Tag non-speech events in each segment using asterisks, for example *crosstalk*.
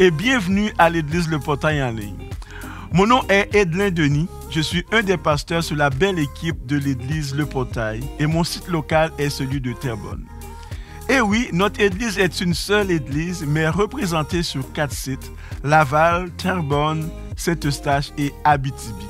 et bienvenue à l'église Le Portail en ligne. Mon nom est Edlin Denis, je suis un des pasteurs sur la belle équipe de l'église Le Portail et mon site local est celui de Terrebonne. Et oui, notre église est une seule église, mais représentée sur quatre sites, Laval, Terrebonne, Saint-Eustache et Abitibi.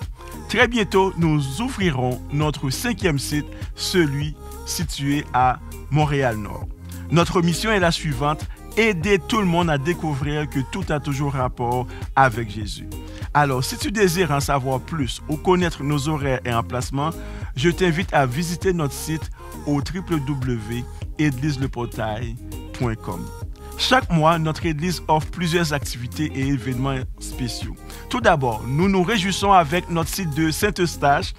Très bientôt, nous ouvrirons notre cinquième site, celui situé à Montréal-Nord. Notre mission est la suivante, aider tout le monde à découvrir que tout a toujours rapport avec Jésus. Alors, si tu désires en savoir plus ou connaître nos horaires et emplacements, je t'invite à visiter notre site au www.edliseleportail.com. Chaque mois, notre Église offre plusieurs activités et événements spéciaux. Tout d'abord, nous nous réjouissons avec notre site de Saint-Eustache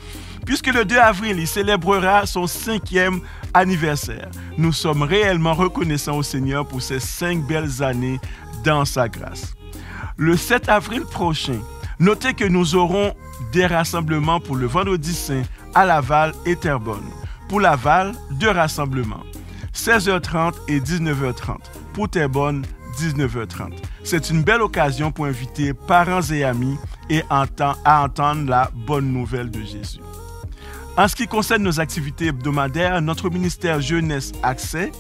puisque le 2 avril, il célébrera son cinquième anniversaire. Nous sommes réellement reconnaissants au Seigneur pour ces cinq belles années dans sa grâce. Le 7 avril prochain, notez que nous aurons des rassemblements pour le vendredi saint à Laval et Terrebonne. Pour Laval, deux rassemblements, 16h30 et 19h30. Pour Terrebonne, 19h30. C'est une belle occasion pour inviter parents et amis et à entendre la bonne nouvelle de Jésus. En ce qui concerne nos activités hebdomadaires, notre ministère Jeunesse Accès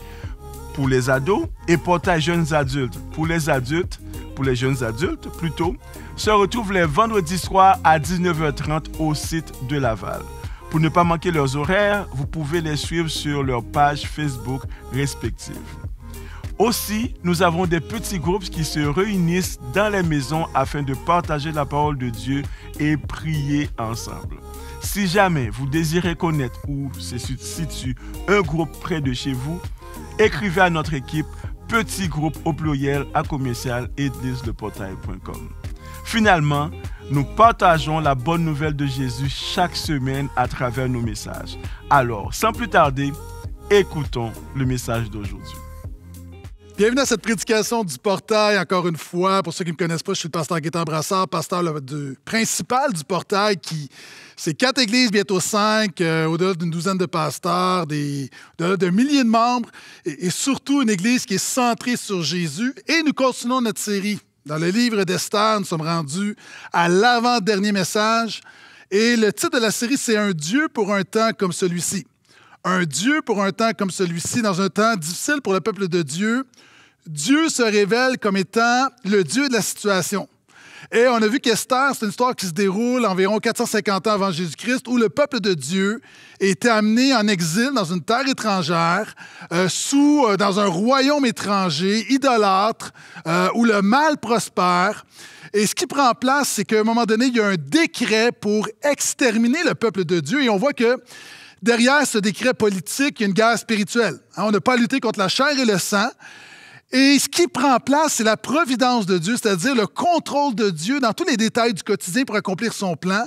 pour les ados et Portail Jeunes Adultes pour les adultes, pour les jeunes adultes plutôt, se retrouvent les vendredis soirs à 19h30 au site de Laval. Pour ne pas manquer leurs horaires, vous pouvez les suivre sur leurs pages Facebook respective. Aussi, nous avons des petits groupes qui se réunissent dans les maisons afin de partager la parole de Dieu et prier ensemble. Si jamais vous désirez connaître où se situe un groupe près de chez vous, écrivez à notre équipe petit groupe au pluriel à commercial Finalement, nous partageons la bonne nouvelle de Jésus chaque semaine à travers nos messages. Alors, sans plus tarder, écoutons le message d'aujourd'hui. Bienvenue à cette prédication du portail, encore une fois. Pour ceux qui ne me connaissent pas, je suis le pasteur Gaétan Brassard, pasteur du, principal du portail, qui c'est quatre églises, bientôt cinq, euh, au-delà d'une douzaine de pasteurs, des, au-delà d'un de millier de membres, et, surtout une église qui est centrée sur Jésus. Et nous continuons notre série. Dans le livre d'Esther, nous sommes rendus à l'avant-dernier message. Et le titre de la série, c'est Un Dieu pour un temps comme celui-ci. Un Dieu pour un temps comme celui-ci, dans un temps difficile pour le peuple de Dieu, Dieu se révèle comme étant le Dieu de la situation. Et on a vu qu'Esther, c'est une histoire qui se déroule environ 450 ans avant Jésus-Christ, où le peuple de Dieu était amené en exil dans une terre étrangère, euh, sous, euh, dans un royaume étranger, idolâtre, euh, où le mal prospère. Et ce qui prend place, c'est qu'à un moment donné, il y a un décret pour exterminer le peuple de Dieu. Et on voit que derrière ce décret politique, il y a une guerre spirituelle. Hein, on n'a pas lutter contre la chair et le sang, et ce qui prend place, c'est la providence de Dieu, c'est-à-dire le contrôle de Dieu dans tous les détails du quotidien pour accomplir son plan.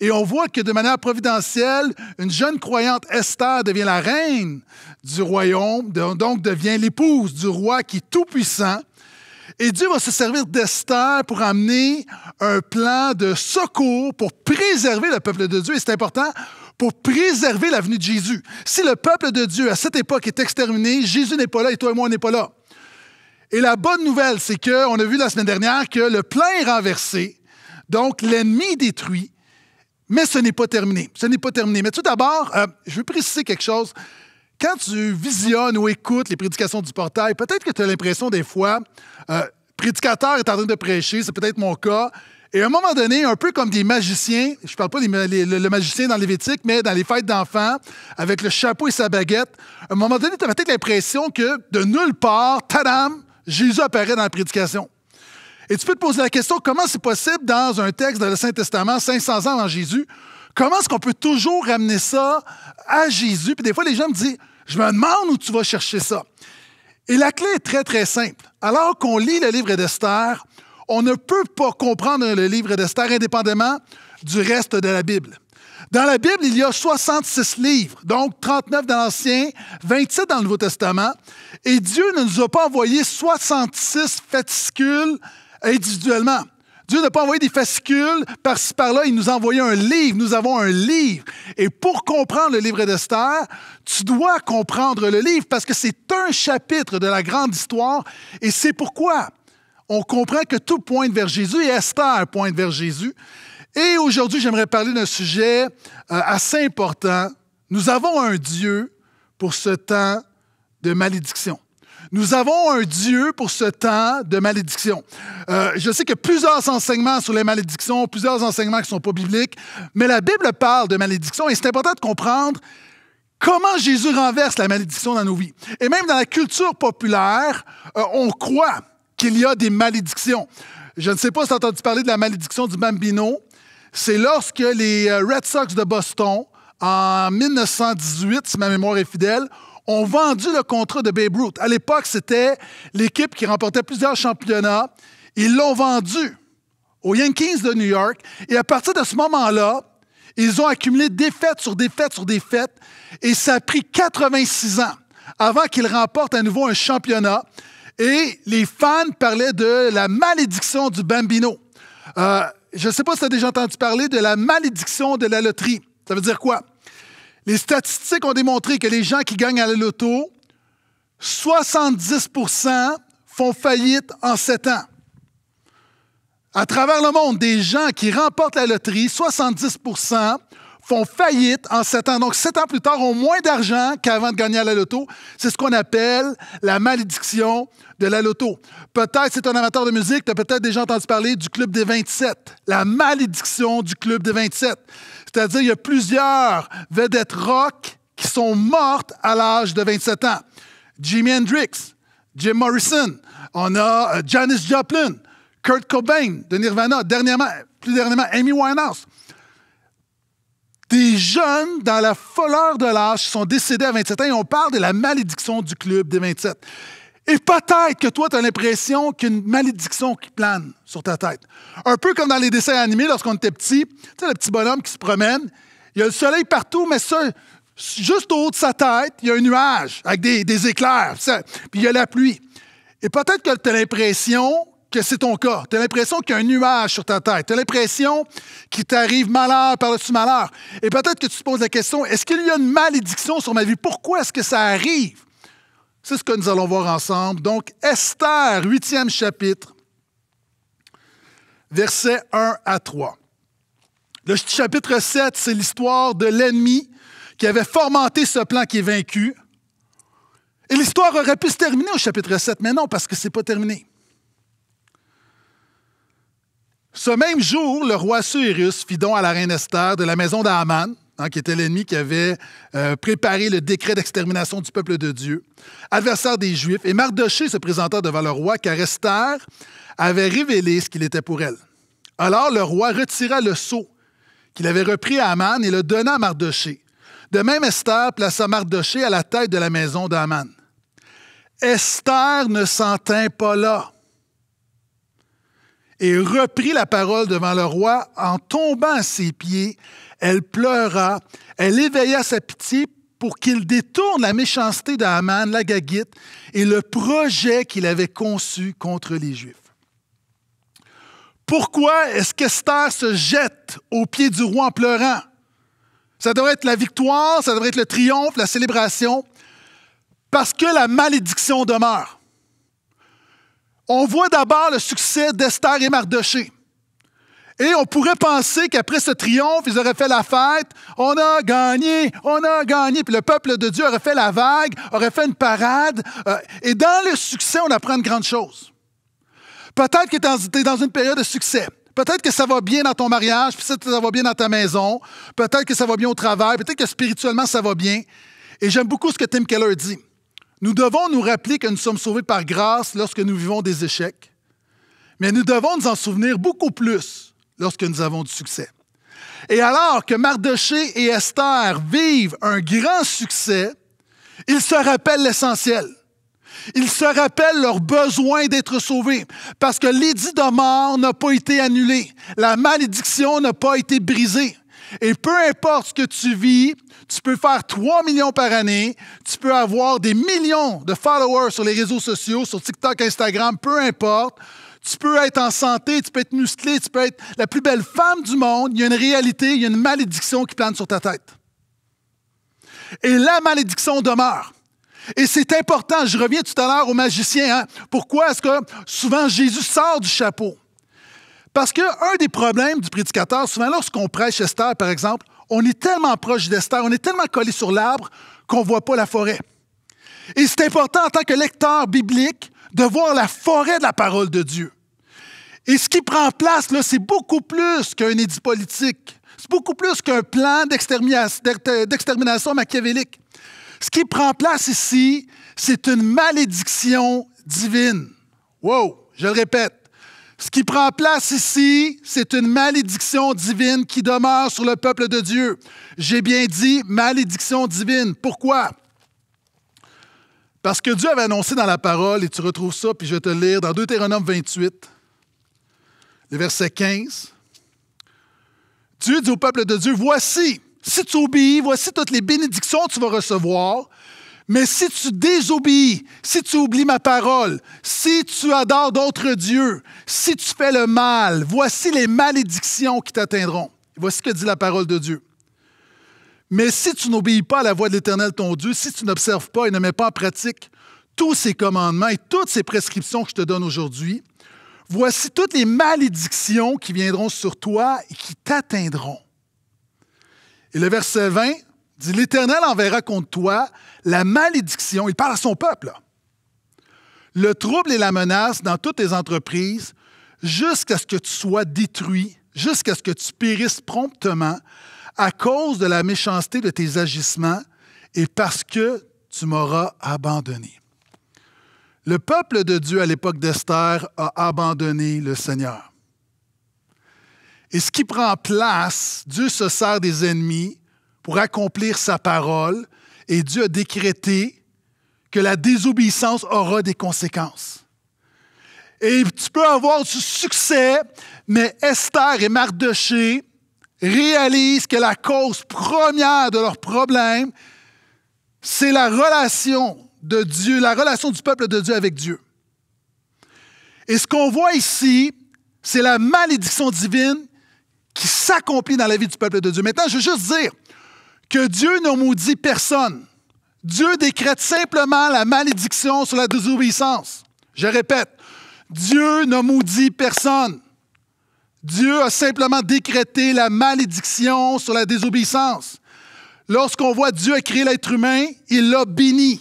Et on voit que de manière providentielle, une jeune croyante Esther devient la reine du royaume, donc devient l'épouse du roi qui est tout-puissant. Et Dieu va se servir d'Esther pour amener un plan de secours pour préserver le peuple de Dieu. Et c'est important pour préserver venue de Jésus. Si le peuple de Dieu à cette époque est exterminé, Jésus n'est pas là et toi et moi, n'est pas là. Et la bonne nouvelle, c'est qu'on a vu la semaine dernière que le plein est renversé, donc l'ennemi détruit, mais ce n'est pas terminé. Ce n'est pas terminé. Mais tout d'abord, euh, je veux préciser quelque chose. Quand tu visionnes ou écoutes les prédications du portail, peut-être que tu as l'impression des fois, euh, prédicateur est en train de prêcher, c'est peut-être mon cas, et à un moment donné, un peu comme des magiciens, je ne parle pas des, le, magicien dans Lévitique, mais dans les fêtes d'enfants, avec le chapeau et sa baguette, à un moment donné, tu as peut-être l'impression que de nulle part, tadam, Jésus apparaît dans la prédication. Et tu peux te poser la question, comment c'est possible dans un texte dans le Saint-Testament, 500 ans avant Jésus, comment est-ce qu'on peut toujours ramener ça à Jésus? Puis des fois, les gens me disent, je me demande où tu vas chercher ça. Et la clé est très, très simple. Alors qu'on lit le livre d'Esther, on ne peut pas comprendre le livre d'Esther indépendamment du reste de la Bible. Dans la Bible, il y a 66 livres, donc 39 dans l'Ancien, 27 dans le Nouveau Testament. Et Dieu ne nous a pas envoyé 66 fascicules individuellement. Dieu n'a pas envoyé des fascicules par-ci par-là, il nous a envoyé un livre. Nous avons un livre. Et pour comprendre le livre d'Esther, tu dois comprendre le livre parce que c'est un chapitre de la grande histoire et c'est pourquoi on comprend que tout pointe vers Jésus et Esther pointe vers Jésus. Et aujourd'hui, j'aimerais parler d'un sujet euh, assez important. Nous avons un Dieu pour ce temps de malédiction. Nous avons un Dieu pour ce temps de malédiction. Euh, je sais que plusieurs enseignements sur les malédictions, plusieurs enseignements qui ne sont pas bibliques, mais la Bible parle de malédiction et c'est important de comprendre comment Jésus renverse la malédiction dans nos vies. Et même dans la culture populaire, euh, on croit qu'il y a des malédictions. Je ne sais pas si tu as entendu parler de la malédiction du bambino, c'est lorsque les euh, Red Sox de Boston, en 1918, si ma mémoire est fidèle, ont vendu le contrat de Babe Ruth. À l'époque, c'était l'équipe qui remportait plusieurs championnats. Ils l'ont vendu aux Yankees de New York. Et à partir de ce moment-là, ils ont accumulé défaite sur défaite sur défaite. Et ça a pris 86 ans avant qu'ils remportent à nouveau un championnat. Et les fans parlaient de la malédiction du Bambino. Euh, je ne sais pas si tu as déjà entendu parler de la malédiction de la loterie. Ça veut dire quoi? Les statistiques ont démontré que les gens qui gagnent à la loto, 70 font faillite en 7 ans. À travers le monde, des gens qui remportent la loterie, 70 font faillite en sept ans. Donc, sept ans plus tard, ont moins d'argent qu'avant de gagner à la loto. C'est ce qu'on appelle la malédiction de la loto. Peut-être, c'est un amateur de musique, tu as peut-être déjà entendu parler du Club des 27. La malédiction du Club des 27. C'est-à-dire, il y a plusieurs vedettes rock qui sont mortes à l'âge de 27 ans. Jimi Hendrix, Jim Morrison, on a euh, Janis Joplin, Kurt Cobain de Nirvana, dernièrement, plus dernièrement, Amy Winehouse. Des jeunes dans la folleur de l'âge sont décédés à 27 ans et on parle de la malédiction du club des 27. Et peut-être que toi, tu as l'impression qu'une malédiction qui plane sur ta tête. Un peu comme dans les dessins animés lorsqu'on était petit. Tu sais, le petit bonhomme qui se promène. Il y a le soleil partout, mais ça, juste au haut de sa tête, il y a un nuage avec des, éclairs. puis il y a la pluie. Et peut-être que tu as l'impression que c'est ton cas. Tu as l'impression qu'il y a un nuage sur ta tête. Tu as l'impression qu'il t'arrive malheur par-dessus malheur. Et peut-être que tu te poses la question, est-ce qu'il y a une malédiction sur ma vie? Pourquoi est-ce que ça arrive? C'est ce que nous allons voir ensemble. Donc, Esther, huitième chapitre, versets 1 à 3. Le chapitre 7, c'est l'histoire de l'ennemi qui avait formanté ce plan qui est vaincu. Et l'histoire aurait pu se terminer au chapitre 7, mais non, parce que ce n'est pas terminé. Ce même jour, le roi Cyrus fit don à la reine Esther de la maison d'Aman, hein, qui était l'ennemi qui avait euh, préparé le décret d'extermination du peuple de Dieu, adversaire des Juifs, et Mardoché se présenta devant le roi car Esther avait révélé ce qu'il était pour elle. Alors le roi retira le sceau qu'il avait repris à Aman et le donna à Mardoché. De même, Esther plaça Mardoché à la tête de la maison d'Aman. Esther ne s'en tint pas là et reprit la parole devant le roi en tombant à ses pieds. Elle pleura, elle éveilla sa pitié pour qu'il détourne la méchanceté d'Aman, la gaguite, et le projet qu'il avait conçu contre les Juifs. Pourquoi est-ce qu'Esther se jette aux pieds du roi en pleurant? Ça devrait être la victoire, ça devrait être le triomphe, la célébration, parce que la malédiction demeure. On voit d'abord le succès d'Esther et Mardoché. Et on pourrait penser qu'après ce triomphe, ils auraient fait la fête, on a gagné, on a gagné, puis le peuple de Dieu aurait fait la vague, aurait fait une parade. Euh, et dans le succès, on apprend de grandes choses. Peut-être que tu es dans une période de succès. Peut-être que ça va bien dans ton mariage, peut-être que ça va bien dans ta maison, peut-être que ça va bien au travail, peut-être que spirituellement ça va bien. Et j'aime beaucoup ce que Tim Keller dit. Nous devons nous rappeler que nous sommes sauvés par grâce lorsque nous vivons des échecs, mais nous devons nous en souvenir beaucoup plus lorsque nous avons du succès. Et alors que Mardoché et Esther vivent un grand succès, ils se rappellent l'essentiel. Ils se rappellent leur besoin d'être sauvés parce que l'édit de mort n'a pas été annulé. La malédiction n'a pas été brisée. Et peu importe ce que tu vis, tu peux faire 3 millions par année, tu peux avoir des millions de followers sur les réseaux sociaux, sur TikTok, Instagram, peu importe. Tu peux être en santé, tu peux être musclé, tu peux être la plus belle femme du monde. Il y a une réalité, il y a une malédiction qui plane sur ta tête. Et la malédiction demeure. Et c'est important, je reviens tout à l'heure au magicien. Hein. Pourquoi est-ce que souvent Jésus sort du chapeau? Parce qu'un des problèmes du prédicateur, souvent lorsqu'on prêche Esther, par exemple, on est tellement proche d'Esther, on est tellement collé sur l'arbre qu'on ne voit pas la forêt. Et c'est important en tant que lecteur biblique de voir la forêt de la parole de Dieu. Et ce qui prend place, là, c'est beaucoup plus qu'un édit politique. C'est beaucoup plus qu'un plan d'extermination machiavélique. Ce qui prend place ici, c'est une malédiction divine. Wow, je le répète, ce qui prend place ici, c'est une malédiction divine qui demeure sur le peuple de Dieu. J'ai bien dit malédiction divine. Pourquoi? Parce que Dieu avait annoncé dans la parole, et tu retrouves ça, puis je vais te lire dans Deutéronome 28, le verset 15. Dieu dit au peuple de Dieu, voici, si tu obéis, voici toutes les bénédictions que tu vas recevoir, mais si tu désobéis, si tu oublies ma parole, si tu adores d'autres dieux, si tu fais le mal, voici les malédictions qui t'atteindront. Voici ce que dit la parole de Dieu. Mais si tu n'obéis pas à la voix de l'Éternel ton Dieu, si tu n'observes pas et ne mets pas en pratique tous ces commandements et toutes ces prescriptions que je te donne aujourd'hui, voici toutes les malédictions qui viendront sur toi et qui t'atteindront. Et le verset 20 dit L'Éternel enverra contre toi la malédiction. Il parle à son peuple. Le trouble et la menace dans toutes tes entreprises, jusqu'à ce que tu sois détruit, jusqu'à ce que tu périsses promptement à cause de la méchanceté de tes agissements et parce que tu m'auras abandonné. Le peuple de Dieu à l'époque d'Esther a abandonné le Seigneur. Et ce qui prend place, Dieu se sert des ennemis pour accomplir sa parole et Dieu a décrété que la désobéissance aura des conséquences. Et tu peux avoir du succès, mais Esther et Mardoché réalisent que la cause première de leur problème, c'est la relation de Dieu, la relation du peuple de Dieu avec Dieu. Et ce qu'on voit ici, c'est la malédiction divine qui s'accomplit dans la vie du peuple de Dieu. Maintenant, je veux juste dire, que Dieu ne maudit personne. Dieu décrète simplement la malédiction sur la désobéissance. Je répète, Dieu ne maudit personne. Dieu a simplement décrété la malédiction sur la désobéissance. Lorsqu'on voit Dieu créé l'être humain, il l'a béni.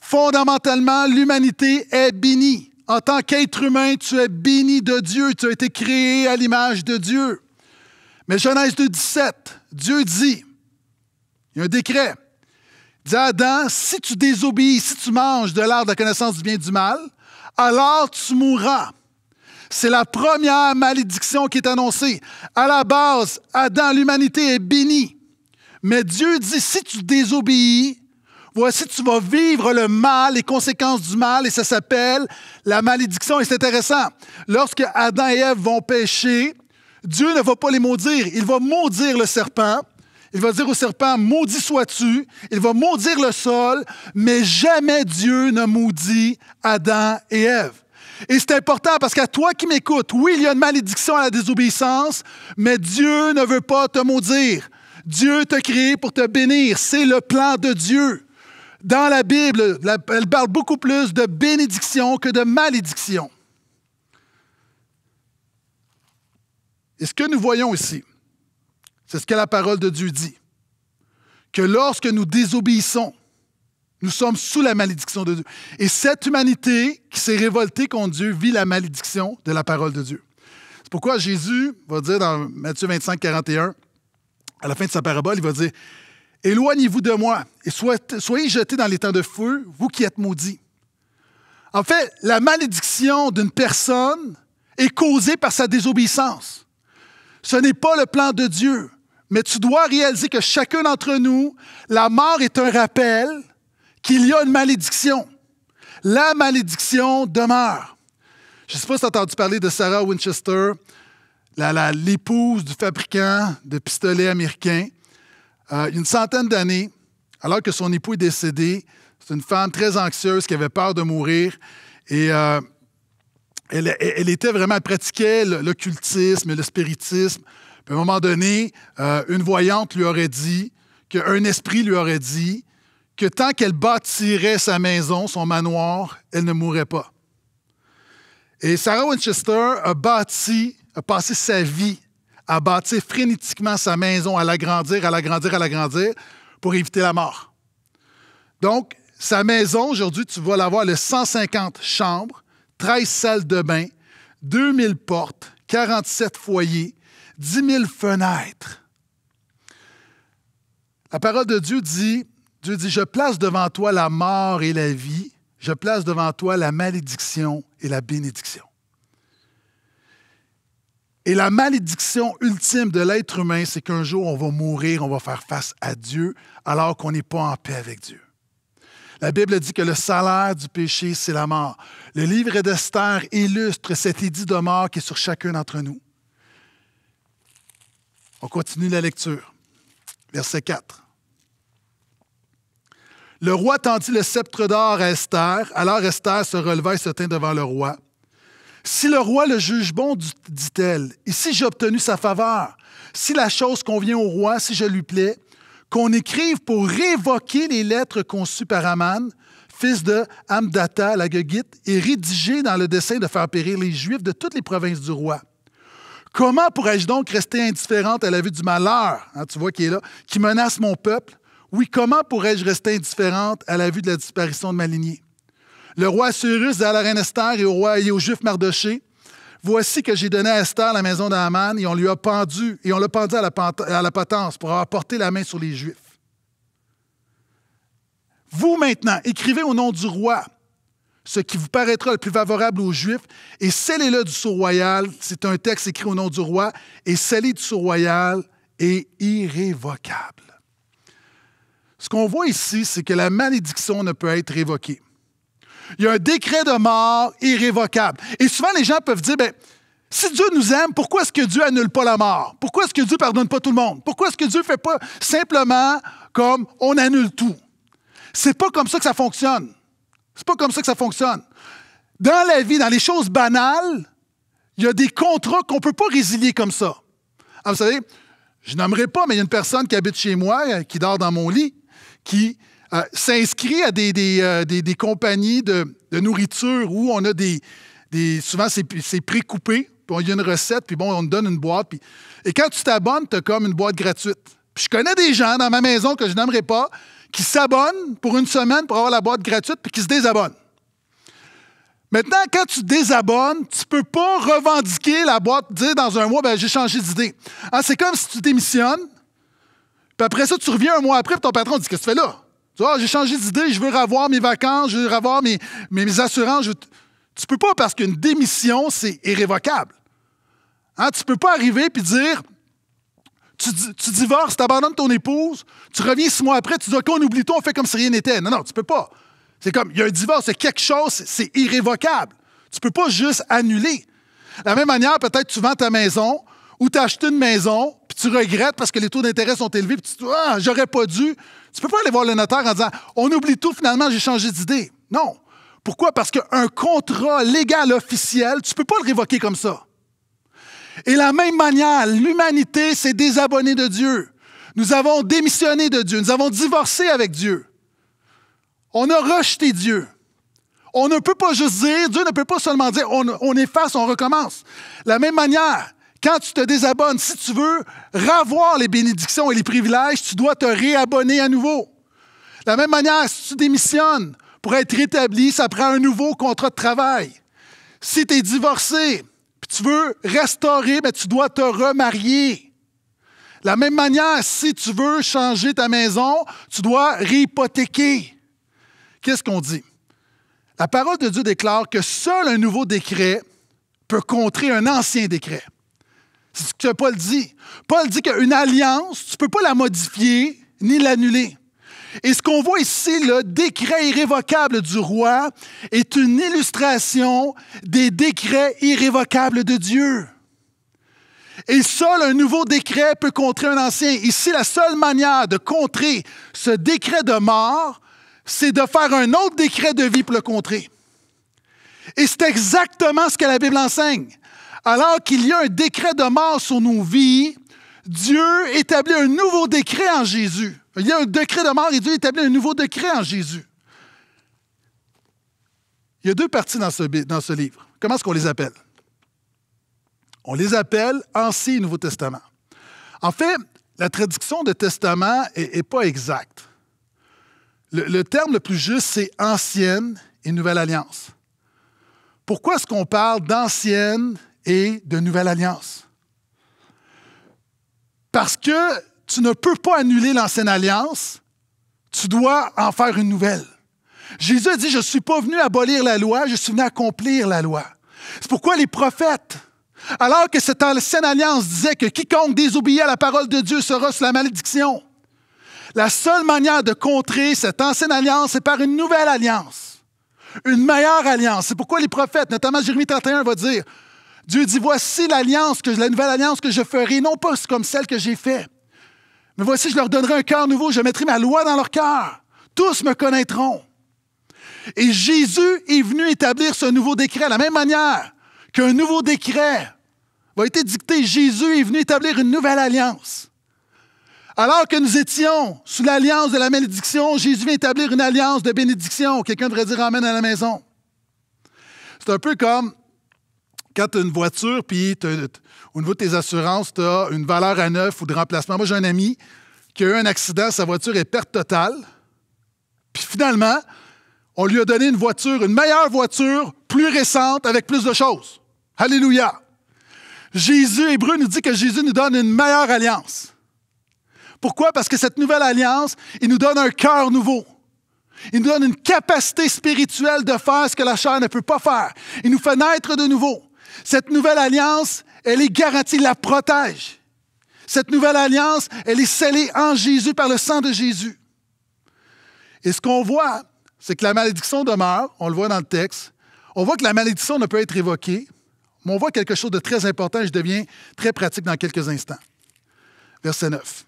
Fondamentalement, l'humanité est bénie. En tant qu'être humain, tu es béni de Dieu, tu as été créé à l'image de Dieu. Mais Genèse 2, 17, Dieu dit, il y a un décret. Il dit à Adam, si tu désobéis, si tu manges de l'art de la connaissance du bien et du mal, alors tu mourras. C'est la première malédiction qui est annoncée. À la base, Adam, l'humanité est bénie. Mais Dieu dit, si tu désobéis, voici, tu vas vivre le mal, les conséquences du mal, et ça s'appelle la malédiction. Et c'est intéressant. Lorsque Adam et Ève vont pécher, Dieu ne va pas les maudire. Il va maudire le serpent il va dire au serpent, maudit sois-tu. Il va maudire le sol, mais jamais Dieu ne maudit Adam et Ève. Et c'est important parce qu'à toi qui m'écoutes, oui, il y a une malédiction à la désobéissance, mais Dieu ne veut pas te maudire. Dieu t'a créé pour te bénir. C'est le plan de Dieu. Dans la Bible, elle parle beaucoup plus de bénédiction que de malédiction. Et ce que nous voyons ici, c'est ce que la parole de Dieu dit. Que lorsque nous désobéissons, nous sommes sous la malédiction de Dieu. Et cette humanité qui s'est révoltée contre Dieu vit la malédiction de la parole de Dieu. C'est pourquoi Jésus va dire dans Matthieu 25, 41, à la fin de sa parabole, il va dire Éloignez-vous de moi et soyez jetés dans les temps de feu, vous qui êtes maudits. En fait, la malédiction d'une personne est causée par sa désobéissance. Ce n'est pas le plan de Dieu. Mais tu dois réaliser que chacun d'entre nous, la mort est un rappel qu'il y a une malédiction. La malédiction demeure. Je ne sais pas si tu as entendu parler de Sarah Winchester, l'épouse du fabricant de pistolets américains. Euh, une centaine d'années, alors que son époux est décédé, c'est une femme très anxieuse qui avait peur de mourir. Et euh, elle, était vraiment, elle pratiquait l'occultisme et le spiritisme à un moment donné, euh, une voyante lui aurait dit, qu'un esprit lui aurait dit, que tant qu'elle bâtirait sa maison, son manoir, elle ne mourrait pas. Et Sarah Winchester a bâti, a passé sa vie à bâtir frénétiquement sa maison, à l'agrandir, à l'agrandir, à l'agrandir, pour éviter la mort. Donc, sa maison, aujourd'hui, tu vas l'avoir, les 150 chambres, 13 salles de bain, 2000 portes, 47 foyers, dix mille fenêtres. La parole de Dieu dit, Dieu dit, je place devant toi la mort et la vie, je place devant toi la malédiction et la bénédiction. Et la malédiction ultime de l'être humain, c'est qu'un jour on va mourir, on va faire face à Dieu alors qu'on n'est pas en paix avec Dieu. La Bible dit que le salaire du péché, c'est la mort. Le livre d'Esther illustre cet édit de mort qui est sur chacun d'entre nous. On continue la lecture. Verset 4. Le roi tendit le sceptre d'or à Esther. Alors Esther se releva et se tint devant le roi. Si le roi le juge bon, dit-elle, et si j'ai obtenu sa faveur, si la chose convient au roi, si je lui plais, qu'on écrive pour révoquer les lettres conçues par Amman, fils de Amdata, la Guguite, et rédigées dans le dessein de faire périr les Juifs de toutes les provinces du roi. Comment pourrais-je donc rester indifférente à la vue du malheur, hein, tu vois qui est là, qui menace mon peuple? Oui, comment pourrais-je rester indifférente à la vue de la disparition de ma lignée? Le roi Cyrus dit à la reine Esther et au roi et au juif Mardoché, Voici que j'ai donné à Esther la maison d'Aman et on lui a pendu, et on l'a pendu à la, à la potence pour avoir porté la main sur les Juifs. Vous maintenant, écrivez au nom du roi, ce qui vous paraîtra le plus favorable aux Juifs, et celle-là du sceau royal. C'est un texte écrit au nom du roi, et scellé du sceau royal est irrévocable. Ce qu'on voit ici, c'est que la malédiction ne peut être révoquée. Il y a un décret de mort irrévocable. Et souvent, les gens peuvent dire, ben, si Dieu nous aime, pourquoi est-ce que Dieu annule pas la mort? Pourquoi est-ce que Dieu pardonne pas tout le monde? Pourquoi est-ce que Dieu fait pas simplement comme on annule tout? C'est pas comme ça que ça fonctionne. C'est pas comme ça que ça fonctionne. Dans la vie, dans les choses banales, il y a des contrats qu'on ne peut pas résilier comme ça. Ah, vous savez, je n'aimerais pas, mais il y a une personne qui habite chez moi, euh, qui dort dans mon lit, qui euh, s'inscrit à des, euh, compagnies de, nourriture où on a des. souvent, c'est coupé puis il y a une recette, puis bon, on te donne une boîte. Et quand tu t'abonnes, tu as comme une boîte gratuite. Puis je connais des gens dans ma maison que je n'aimerais pas, qui s'abonnent pour une semaine pour avoir la boîte gratuite puis qui se désabonnent. Maintenant, quand tu désabonnes, tu ne peux pas revendiquer la boîte, dire dans un mois, ben, j'ai changé d'idée. Hein, c'est comme si tu démissionnes, puis après ça, tu reviens un mois après, puis ton patron dit Qu'est-ce que tu fais là Tu vois, j'ai changé d'idée, je veux revoir mes vacances, je veux revoir mes, mes, assurances. Tu Tu peux pas parce qu'une démission, c'est irrévocable. Hein, tu ne peux pas arriver et dire tu, divorces, tu abandonnes ton épouse, tu reviens six mois après, tu dis OK, on oublie tout, on fait comme si rien n'était. Non, non, tu peux pas. C'est comme, il y a un divorce, c'est quelque chose, c'est irrévocable. Tu peux pas juste annuler. De la même manière, peut-être tu vends ta maison ou tu as acheté une maison, puis tu regrettes parce que les taux d'intérêt sont élevés, puis tu te dis Ah, j'aurais pas dû. Tu peux pas aller voir le notaire en disant On oublie tout, finalement, j'ai changé d'idée. Non. Pourquoi? Parce qu'un contrat légal officiel, tu peux pas le révoquer comme ça. Et la même manière, l'humanité s'est désabonnée de Dieu. Nous avons démissionné de Dieu. Nous avons divorcé avec Dieu. On a rejeté Dieu. On ne peut pas juste dire, Dieu ne peut pas seulement dire, on, efface, on recommence. La même manière, quand tu te désabonnes, si tu veux revoir les bénédictions et les privilèges, tu dois te réabonner à nouveau. la même manière, si tu démissionnes pour être rétabli, ça prend un nouveau contrat de travail. Si tu es divorcé, tu veux restaurer, mais tu dois te remarier. De la même manière, si tu veux changer ta maison, tu dois réhypothéquer. Qu'est-ce qu'on dit? La parole de Dieu déclare que seul un nouveau décret peut contrer un ancien décret. C'est ce que Paul dit. Paul dit qu'une alliance, tu ne peux pas la modifier ni l'annuler. Et ce qu'on voit ici, le décret irrévocable du roi, est une illustration des décrets irrévocables de Dieu. Et seul un nouveau décret peut contrer un ancien. Ici, la seule manière de contrer ce décret de mort, c'est de faire un autre décret de vie pour le contrer. Et c'est exactement ce que la Bible enseigne. Alors qu'il y a un décret de mort sur nos vies, Dieu établit un nouveau décret en Jésus. Il y a un décret de mort et Dieu établit un nouveau décret en Jésus. Il y a deux parties dans ce, dans ce livre. Comment est-ce qu'on les appelle? On les appelle Ancien et Nouveau Testament. En fait, la traduction de testament n'est pas exacte. le, terme le plus juste, c'est ancienne et nouvelle alliance. Pourquoi est-ce qu'on parle d'ancienne et de nouvelle alliance? Parce que tu ne peux pas annuler l'ancienne alliance, tu dois en faire une nouvelle. Jésus a dit, je ne suis pas venu abolir la loi, je suis venu accomplir la loi. C'est pourquoi les prophètes, alors que cette ancienne alliance disait que quiconque désobéit à la parole de Dieu sera sous la malédiction, la seule manière de contrer cette ancienne alliance, c'est par une nouvelle alliance, une meilleure alliance. C'est pourquoi les prophètes, notamment Jérémie 31, va dire, Dieu dit, voici l'alliance, la nouvelle alliance que je ferai, non pas comme celle que j'ai faite, voici, je leur donnerai un cœur nouveau, je mettrai ma loi dans leur cœur. Tous me connaîtront. Et Jésus est venu établir ce nouveau décret, de la même manière qu'un nouveau décret va être dicté. Jésus est venu établir une nouvelle alliance. Alors que nous étions sous l'alliance de la malédiction, Jésus vient établir une alliance de bénédiction. Quelqu'un devrait dire Amen à la maison. C'est un peu comme quand tu as une voiture, puis tu au niveau de tes assurances, tu as une valeur à neuf ou de remplacement. Moi, j'ai un ami qui a eu un accident, sa voiture est perte totale. Puis finalement, on lui a donné une voiture, une meilleure voiture, plus récente, avec plus de choses. Alléluia. Jésus, Hébreu nous dit que Jésus nous donne une meilleure alliance. Pourquoi? Parce que cette nouvelle alliance, il nous donne un cœur nouveau. Il nous donne une capacité spirituelle de faire ce que la chair ne peut pas faire. Il nous fait naître de nouveau. Cette nouvelle alliance, elle est garantie, la protège. Cette nouvelle alliance, elle est scellée en Jésus par le sang de Jésus. Et ce qu'on voit, c'est que la malédiction demeure, on le voit dans le texte. On voit que la malédiction ne peut être évoquée, mais on voit quelque chose de très important, je deviens très pratique dans quelques instants. Verset 9.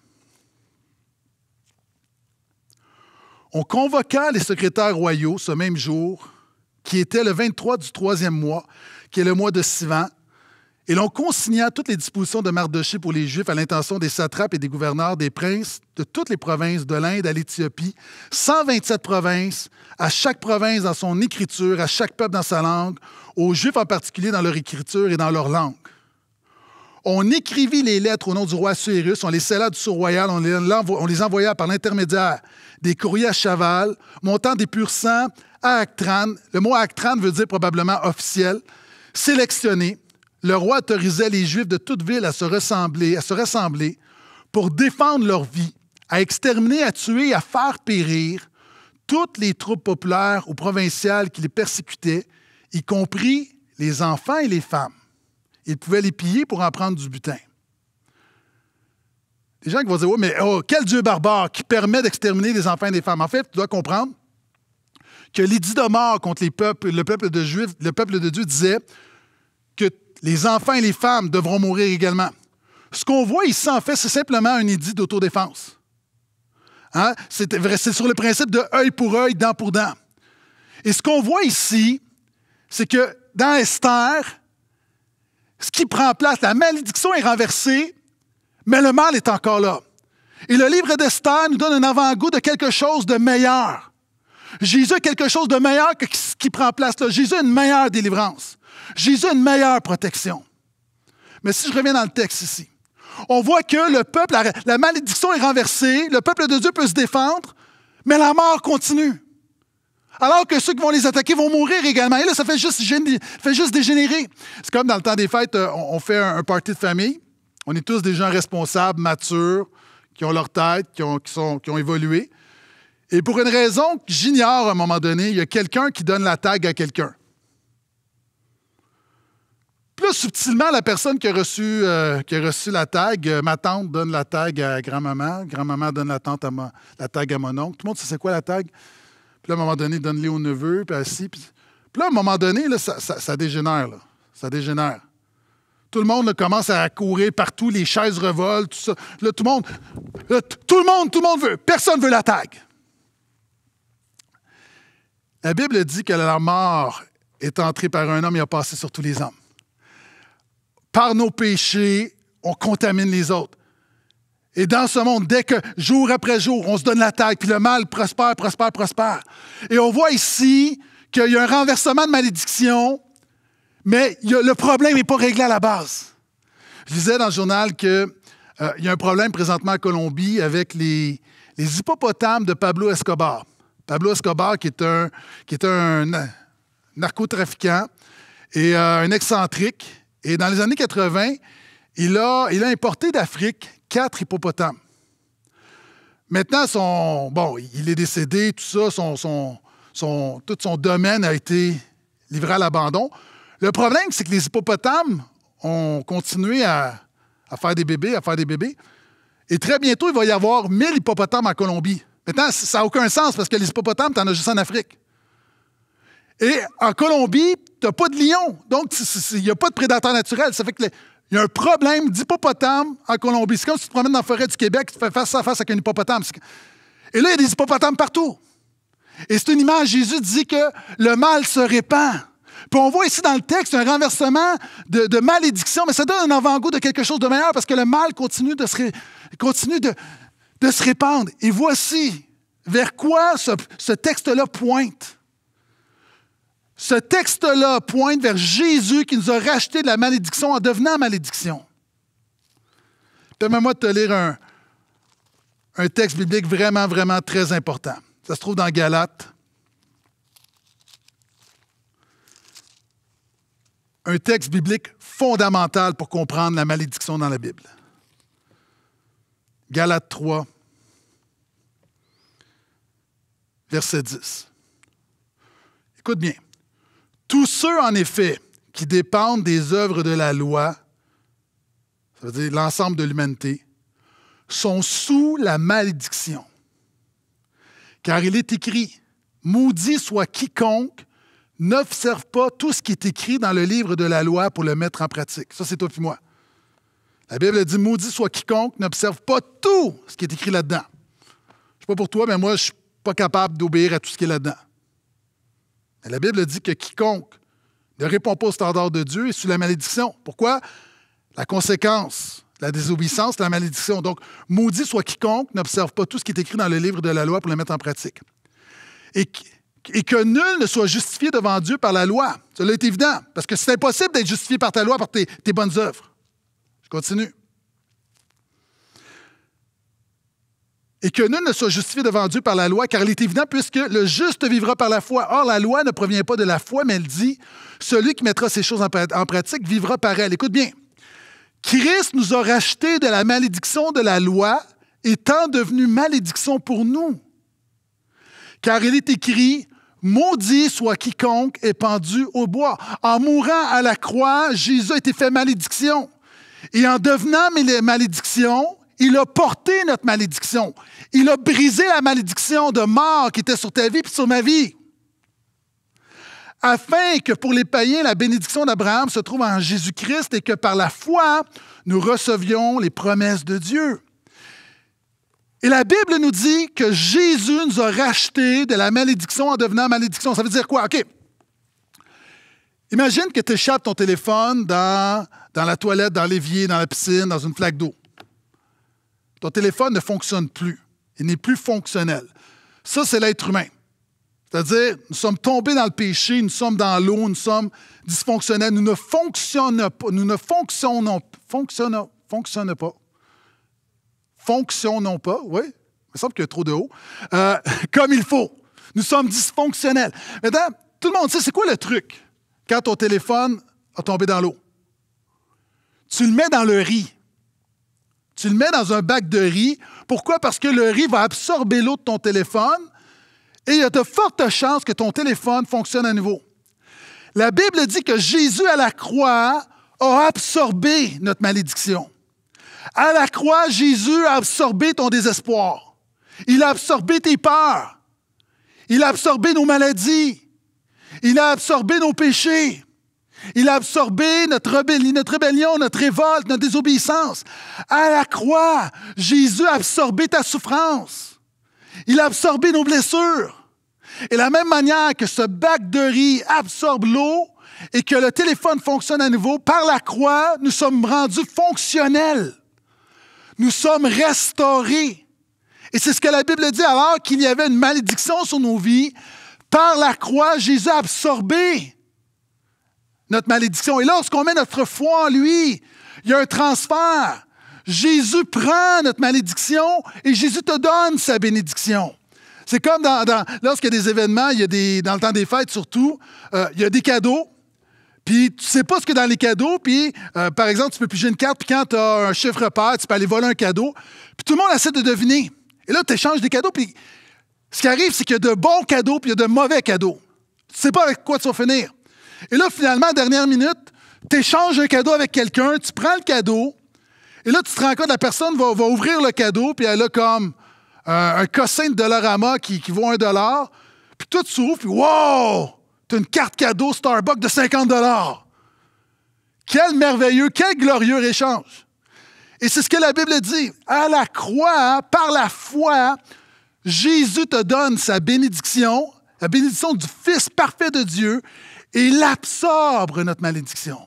On convoqua les secrétaires royaux ce même jour, qui était le 23 du troisième mois, qui est le mois de Sivan, et l'on consigna toutes les dispositions de Mardoché pour les Juifs à l'intention des satrapes et des gouverneurs des princes de toutes les provinces de l'Inde à l'Éthiopie, 127 provinces, à chaque province dans son écriture, à chaque peuple dans sa langue, aux Juifs en particulier dans leur écriture et dans leur langue. On écrivit les lettres au nom du roi Suérus, on les scella du sceau royal, on les, envoya par l'intermédiaire des courriers à Chaval, montant des pur à Actran. Le mot Actran veut dire probablement officiel, sélectionné le roi autorisait les Juifs de toute ville à se ressembler, à se rassembler pour défendre leur vie, à exterminer, à tuer, à faire périr toutes les troupes populaires ou provinciales qui les persécutaient, y compris les enfants et les femmes. Ils pouvaient les piller pour en prendre du butin. Les gens qui vont dire mais oh, quel dieu barbare qui permet d'exterminer des enfants et des femmes. En fait, tu dois comprendre que l'édit de mort contre les peuples, le peuple de Juifs, le peuple de Dieu disait que les enfants et les femmes devront mourir également. Ce qu'on voit ici, en fait, c'est simplement un édit d'autodéfense. Hein? C'est sur le principe de œil pour œil, dent pour dent. Et ce qu'on voit ici, c'est que dans Esther, ce qui prend place, la malédiction est renversée, mais le mal est encore là. Et le livre d'Esther nous donne un avant-goût de quelque chose de meilleur. Jésus a quelque chose de meilleur que ce qui prend place là. Jésus a une meilleure délivrance. Jésus a une meilleure protection. Mais si je reviens dans le texte ici, on voit que le peuple, la, malédiction est renversée, le peuple de Dieu peut se défendre, mais la mort continue. Alors que ceux qui vont les attaquer vont mourir également. Et là, ça fait juste, dégénérer. C'est comme dans le temps des fêtes, euh, on, fait un, parti party de famille. On est tous des gens responsables, matures, qui ont leur tête, qui ont, qui ont évolué. Et pour une raison que j'ignore à un moment donné, il y a quelqu'un qui donne la tag à quelqu'un. Plus subtilement, la personne qui a reçu, euh, qui a reçu la tag, euh, ma tante donne la tag à grand-maman, grand-maman donne la, à la tag à mon oncle. Tout le monde sait c'est quoi la tag. Puis là, à un moment donné, donne-les au neveu, puis assis. Puis... là, à un moment donné, ça, dégénère. Ça dégénère. Tout le monde commence à courir partout, les chaises revoltent. tout ça. Là, tout le monde, tout le monde, tout le monde veut. Personne veut la tag. La Bible dit que la mort est entrée par un homme et a passé sur tous les hommes par nos péchés, on contamine les autres. Et dans ce monde, dès que jour après jour, on se donne la taille, puis le mal prospère, prospère, prospère. Et on voit ici qu'il y a un renversement de malédiction, mais le problème n'est pas réglé à la base. Je disais dans le journal qu'il euh, y a un problème présentement en Colombie avec les, hippopotames de Pablo Escobar. Pablo Escobar, qui est un, qui est un narcotrafiquant et euh, un excentrique, et dans les années 80, il a, il a importé d'Afrique quatre hippopotames. Maintenant, son, bon, il est décédé, tout ça, son, son, son, tout son domaine a été livré à l'abandon. Le problème, c'est que les hippopotames ont continué à, à faire des bébés, à faire des bébés. Et très bientôt, il va y avoir 1000 hippopotames en Colombie. Maintenant, ça n'a aucun sens parce que les hippopotames, tu en as juste en Afrique. Et en Colombie, tu n'as pas de lion. Donc, il n'y a pas de prédateur naturel. Ça fait que y a un problème d'hippopotame en Colombie. C'est comme si tu te promènes dans la forêt du Québec, tu fais face à face avec un hippopotame. Et là, il y a des hippopotames partout. Et c'est une image, Jésus dit que le mal se répand. Puis on voit ici dans le texte un renversement de, malédiction, mais ça donne un avant-goût de quelque chose de meilleur parce que le mal continue de se, continue de, se répandre. Et voici vers quoi ce texte-là pointe. Ce texte-là pointe vers Jésus qui nous a racheté de la malédiction en devenant malédiction. Permets-moi de te lire un, un texte biblique vraiment, vraiment très important. Ça se trouve dans Galates. Un texte biblique fondamental pour comprendre la malédiction dans la Bible. Galates 3, verset 10. Écoute bien. Tous ceux, en effet, qui dépendent des œuvres de la loi, ça veut dire l'ensemble de l'humanité, sont sous la malédiction. Car il est écrit, Maudit soit quiconque n'observe pas tout ce qui est écrit dans le livre de la loi pour le mettre en pratique. Ça, c'est toi puis moi. La Bible dit Maudit soit quiconque n'observe pas tout ce qui est écrit là-dedans. Je ne sais pas pour toi, mais moi, je ne suis pas capable d'obéir à tout ce qui est là-dedans la Bible dit que quiconque ne répond pas au standard de Dieu est sous la malédiction. Pourquoi? La conséquence la désobéissance, la malédiction. Donc, maudit soit quiconque n'observe pas tout ce qui est écrit dans le livre de la loi pour le mettre en pratique. Et, que nul ne soit justifié devant Dieu par la loi. Cela est évident, parce que c'est impossible d'être justifié par ta loi, par tes, tes bonnes œuvres. Je continue. et que nul ne soit justifié devant Dieu par la loi, car il est évident puisque le juste vivra par la foi. Or, la loi ne provient pas de la foi, mais elle dit, celui qui mettra ces choses en pratique vivra par elle. Écoute bien, Christ nous a rachetés de la malédiction de la loi, étant devenu malédiction pour nous. Car il est écrit, Maudit soit quiconque est pendu au bois. En mourant à la croix, Jésus a été fait malédiction. Et en devenant malédiction, il a porté notre malédiction. Il a brisé la malédiction de mort qui était sur ta vie et sur ma vie. Afin que pour les païens, la bénédiction d'Abraham se trouve en Jésus-Christ et que par la foi, nous recevions les promesses de Dieu. Et la Bible nous dit que Jésus nous a rachetés de la malédiction en devenant malédiction. Ça veut dire quoi? OK. Imagine que tu échappes ton téléphone dans, dans la toilette, dans l'évier, dans la piscine, dans une flaque d'eau. Ton téléphone ne fonctionne plus. Il n'est plus fonctionnel. Ça, c'est l'être humain. C'est-à-dire, nous sommes tombés dans le péché, nous sommes dans l'eau, nous sommes dysfonctionnels, nous ne fonctionnons pas, nous ne fonctionnons, fonctionnons, fonctionnons pas. Fonctionnons pas, oui. Il me semble qu'il y a trop de haut. Euh, *laughs* comme il faut. Nous sommes dysfonctionnels. Maintenant, tout le monde sait c'est quoi le truc quand ton téléphone a tombé dans l'eau. Tu le mets dans le riz. Tu le mets dans un bac de riz. Pourquoi? Parce que le riz va absorber l'eau de ton téléphone et il y a de fortes chances que ton téléphone fonctionne à nouveau. La Bible dit que Jésus à la croix a absorbé notre malédiction. À la croix, Jésus a absorbé ton désespoir. Il a absorbé tes peurs. Il a absorbé nos maladies. Il a absorbé nos péchés. Il a absorbé notre rébellion, notre révolte, notre désobéissance. À la croix, Jésus a absorbé ta souffrance. Il a absorbé nos blessures. Et la même manière que ce bac de riz absorbe l'eau et que le téléphone fonctionne à nouveau, par la croix, nous sommes rendus fonctionnels. Nous sommes restaurés. Et c'est ce que la Bible dit alors qu'il y avait une malédiction sur nos vies. Par la croix, Jésus a absorbé notre malédiction. Et lorsqu'on met notre foi en lui, il y a un transfert. Jésus prend notre malédiction et Jésus te donne sa bénédiction. C'est comme dans, lorsqu'il y a des événements, il y a dans le temps des fêtes surtout, euh, il y a des cadeaux. Puis tu sais pas ce que dans les cadeaux, puis euh, par exemple, tu peux piger une carte, puis quand tu as un chiffre pair, tu peux aller voler un cadeau. Puis tout le monde essaie de deviner. Et là, tu échanges des cadeaux, puis ce qui arrive, c'est qu'il y a de bons cadeaux, puis il y a de mauvais cadeaux. Tu sais pas avec quoi tu vas finir. Et là, finalement, dernière minute, tu échanges un cadeau avec quelqu'un, tu prends le cadeau, et là, tu te rends compte, la personne va, ouvrir le cadeau, puis elle a comme euh, un cossin de Dollarama qui, vaut un dollar. Puis tout s'ouvre, puis wow! T'as une carte cadeau Starbucks de 50 dollars. Quel merveilleux, quel glorieux échange. Et c'est ce que la Bible dit. À la croix, par la foi, Jésus te donne sa bénédiction, la bénédiction du Fils parfait de Dieu, et il absorbe notre malédiction.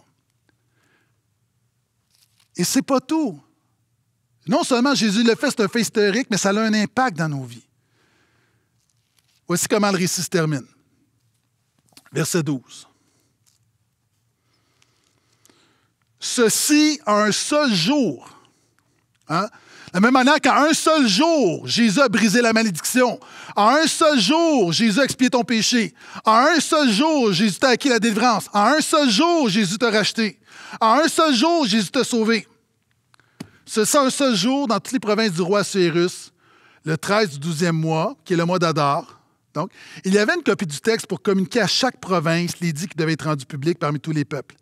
Et c'est pas tout. Non seulement Jésus le fait, c'est un fait historique, mais ça a un impact dans nos vies. Voici comment le récit se termine. Verset 12. Ceci a un seul jour. Hein, la même manière qu'à un seul jour, Jésus a brisé la malédiction. À un seul jour, Jésus a expié ton péché. À un seul jour, Jésus t'a acquis la délivrance. À un seul jour, Jésus t'a racheté. À un seul jour, Jésus t'a sauvé. Ce un seul jour, dans toutes les provinces du roi Cyrus, le 13 du 12e mois, qui est le mois d'Adar. Donc, il y avait une copie du texte pour communiquer à chaque province les dits qui devait être rendus publics parmi tous les peuples,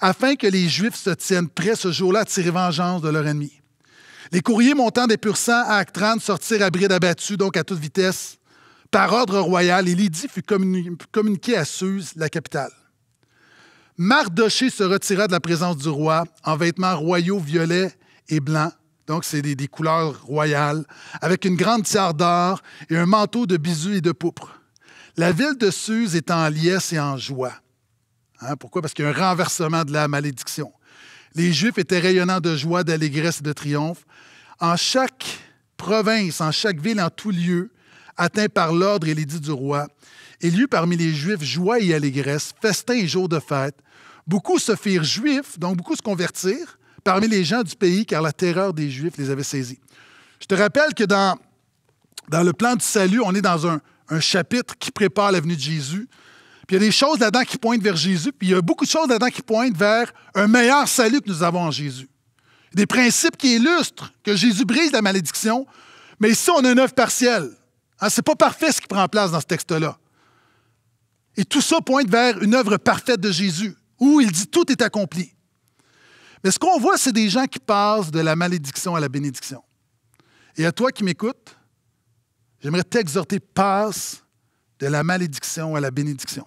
afin que les Juifs se tiennent prêts ce jour-là à tirer vengeance de leur ennemi. Les courriers montant des pur à Actrane sortirent à bride abattue, donc à toute vitesse. Par ordre royal, et Lydie fut communiquée à Suse, la capitale. Mardoché se retira de la présence du roi en vêtements royaux violets et blancs, donc c'est des, couleurs royales, avec une grande tiare d'or et un manteau de bisous et de pourpre. La ville de Suse est en liesse et en joie. Hein, pourquoi? Parce qu'il y a un renversement de la malédiction. Les Juifs étaient rayonnants de joie, d'allégresse et de triomphe. En chaque province, en chaque ville, en tout lieu, atteint par l'ordre et l'édit du roi, il y eut parmi les Juifs joie et allégresse, festin et jours de fête. Beaucoup se firent juifs, donc beaucoup se convertirent parmi les gens du pays, car la terreur des Juifs les avait saisis. Je te rappelle que dans, dans le plan du salut, on est dans un, chapitre qui prépare la venue de Jésus. Puis il y a des choses là-dedans qui pointent vers Jésus, puis il y a beaucoup de choses là-dedans qui pointent vers un meilleur salut que nous avons en Jésus des principes qui illustrent que Jésus brise la malédiction, mais ici, on a une œuvre partielle. Hein, ce n'est pas parfait ce qui prend place dans ce texte-là. Et tout ça pointe vers une œuvre parfaite de Jésus, où il dit tout est accompli. Mais ce qu'on voit, c'est des gens qui passent de la malédiction à la bénédiction. Et à toi qui m'écoutes, j'aimerais t'exhorter, passe de la malédiction à la bénédiction.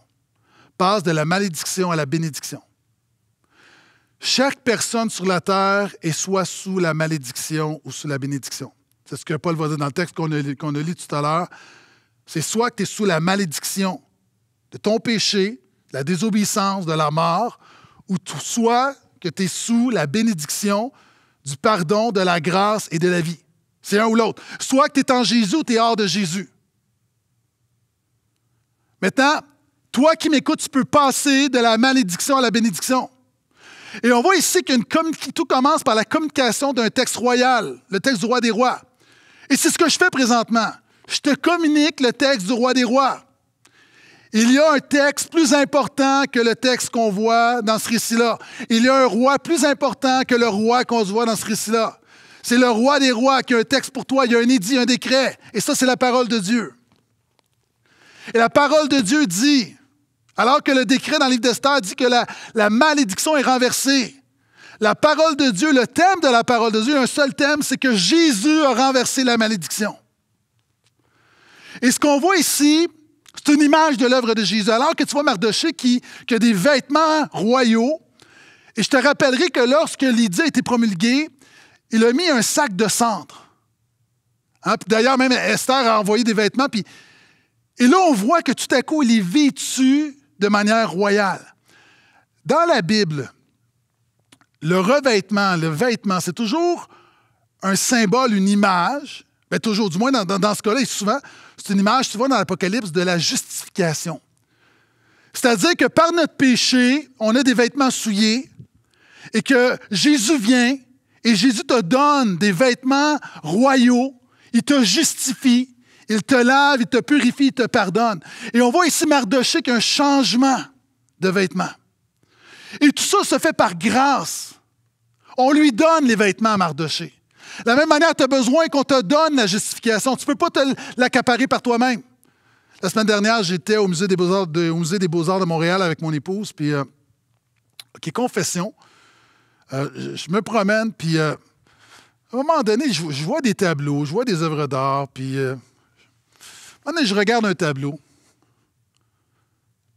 Passe de la malédiction à la bénédiction. Chaque personne sur la terre est soit sous la malédiction ou sous la bénédiction. C'est ce que Paul va dire dans le texte qu'on a, lu tout à l'heure. C'est soit que tu es sous la malédiction de ton péché, de la désobéissance, de la mort, ou soit que tu es sous la bénédiction du pardon, de la grâce et de la vie. C'est un ou l'autre. Soit que tu es en Jésus ou tu es hors de Jésus. Maintenant, toi qui m'écoutes, tu peux passer de la malédiction à la bénédiction. Et on voit ici que tout commence par la communication d'un texte royal, le texte du roi des rois. Et c'est ce que je fais présentement. Je te communique le texte du roi des rois. Il y a un texte plus important que le texte qu'on voit dans ce récit-là. Il y a un roi plus important que le roi qu'on se voit dans ce récit-là. C'est le roi des rois qui a un texte pour toi, il y a un édit, un décret. Et ça, c'est la parole de Dieu. Et la parole de Dieu dit, alors que le décret dans le livre d'Esther dit que la, malédiction est renversée. La parole de Dieu, le thème de la parole de Dieu, un seul thème, c'est que Jésus a renversé la malédiction. Et ce qu'on voit ici, c'est une image de l'œuvre de Jésus. Alors que tu vois Mardoché qui, qui, a des vêtements royaux, et je te rappellerai que lorsque l'idée a été promulguée, il a mis un sac de cendres. Hein, d'ailleurs, même Esther a envoyé des vêtements. Et là, on voit que tout à coup, il est vêtu de manière royale. Dans la Bible, le revêtement, le vêtement, c'est toujours un symbole, une image, mais ben, toujours, du moins dans, ce cas-là, souvent, c'est une image, tu vois, dans l'Apocalypse, de la justification. C'est-à-dire que par notre péché, on a des vêtements souillés et que Jésus vient et Jésus te donne des vêtements royaux, il te justifie, il te lave, il te purifie, il te pardonne. Et on voit ici Mardoché un changement de vêtements. Et tout ça se fait par grâce. On lui donne les vêtements à Mardoché. La même manière, tu as besoin qu'on te donne la justification. Tu ne peux pas te l'accaparer par toi-même. La semaine dernière, j'étais au Musée des Beaux-Arts de, Montréal avec mon épouse, puis, euh, OK, confession, euh, je, me promène, puis euh, à un moment donné, je, je, vois des tableaux, je vois des œuvres d'art, puis ah, je regarde un tableau.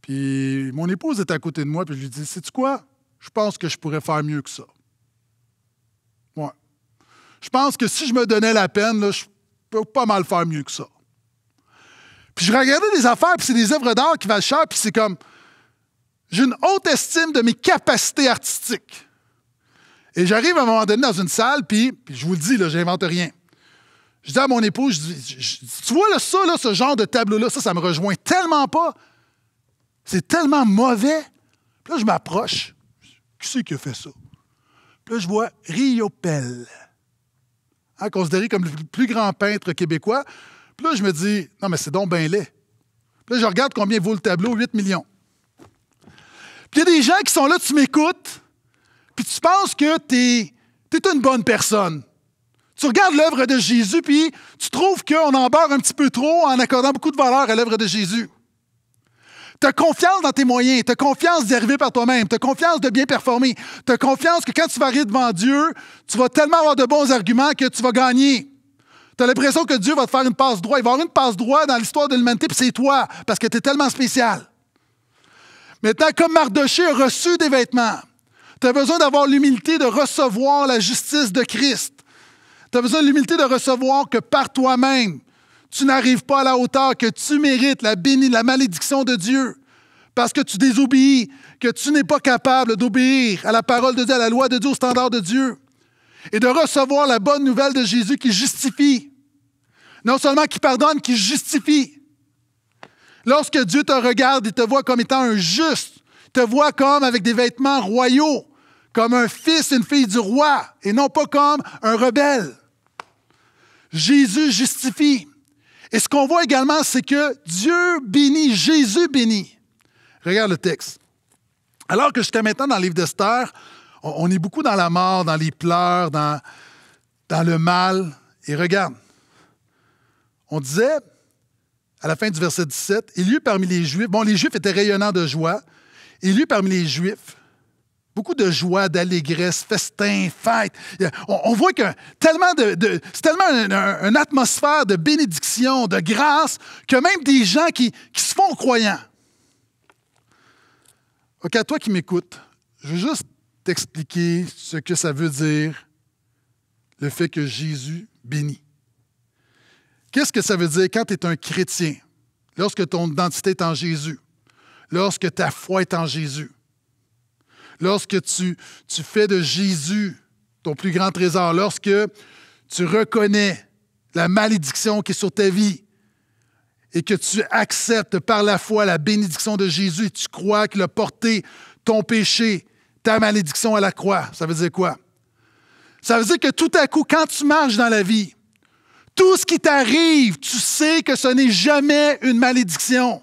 Puis mon épouse est à côté de moi, puis je lui dis Sais-tu quoi Je pense que je pourrais faire mieux que ça. Moi. Je pense que si je me donnais la peine, je peux pas mal faire mieux que ça. Puis je regardais des affaires, puis c'est des œuvres d'art qui valent cher, puis c'est comme j'ai une haute estime de mes capacités artistiques. Et j'arrive à un moment donné dans une salle, puis, je vous le dis, là, j'invente rien. Je dis à mon épouse, je, tu vois ça, ce genre de tableau-là, ça, ça me rejoint tellement pas. C'est tellement mauvais. Puis là, je m'approche. Qui c'est qui a fait ça? Puis là, je vois Riopel, hein, considéré comme le plus grand peintre québécois. Puis là, je me dis, non, mais c'est donc bien laid. Puis là, je regarde combien vaut le tableau, 8 millions. Puis il y a des gens qui sont là, tu m'écoutes, puis tu penses que tu es, es une bonne personne. Tu regardes l'œuvre de Jésus, puis tu trouves qu'on en barre un petit peu trop en accordant beaucoup de valeur à l'œuvre de Jésus. Tu as confiance dans tes moyens, tu as confiance d'y par toi-même, tu as confiance de bien performer, tu as confiance que quand tu vas arriver devant Dieu, tu vas tellement avoir de bons arguments que tu vas gagner. Tu as l'impression que Dieu va te faire une passe droite. Il va avoir une passe droite dans l'histoire de l'humanité, puis c'est toi, parce que tu es tellement spécial. Maintenant, comme Mardoché a reçu des vêtements, tu as besoin d'avoir l'humilité de recevoir la justice de Christ. Tu as besoin de l'humilité de recevoir que par toi-même, tu n'arrives pas à la hauteur que tu mérites la béni, la malédiction de Dieu. Parce que tu désobéis, que tu n'es pas capable d'obéir à la parole de Dieu, à la loi de Dieu, au standard de Dieu. Et de recevoir la bonne nouvelle de Jésus qui justifie. Non seulement qui pardonne, qui justifie. Lorsque Dieu te regarde, et te voit comme étant un juste, te voit comme avec des vêtements royaux, comme un fils une fille du roi, et non pas comme un rebelle. Jésus justifie. Et ce qu'on voit également, c'est que Dieu bénit, Jésus bénit. Regarde le texte. Alors que jusqu'à maintenant, dans le livre d'Esther, on, est beaucoup dans la mort, dans les pleurs, dans, dans le mal. Et regarde, on disait, à la fin du verset 17, il y eut parmi les Juifs, bon, les Juifs étaient rayonnants de joie, il y eut parmi les Juifs Beaucoup de joie, d'allégresse, festin, fête. Euh, on, voit que tellement de, c'est tellement une, atmosphère de bénédiction, de grâce, que même des gens qui, qui se font croyants. OK, à toi qui m'écoutes, je veux juste t'expliquer ce que ça veut dire le fait que Jésus bénit. Qu'est-ce que ça veut dire quand tu es un chrétien? Lorsque ton identité est en Jésus, lorsque ta foi est en Jésus, lorsque tu, fais de Jésus ton plus grand trésor, lorsque tu reconnais la malédiction qui est sur ta vie et que tu acceptes par la foi la bénédiction de Jésus, et tu crois qu'il a porté ton péché, ta malédiction à la croix. Ça veut dire quoi? Ça veut dire que tout à coup, quand tu marches dans la vie, tout ce qui t'arrive, tu sais que ce n'est jamais une malédiction.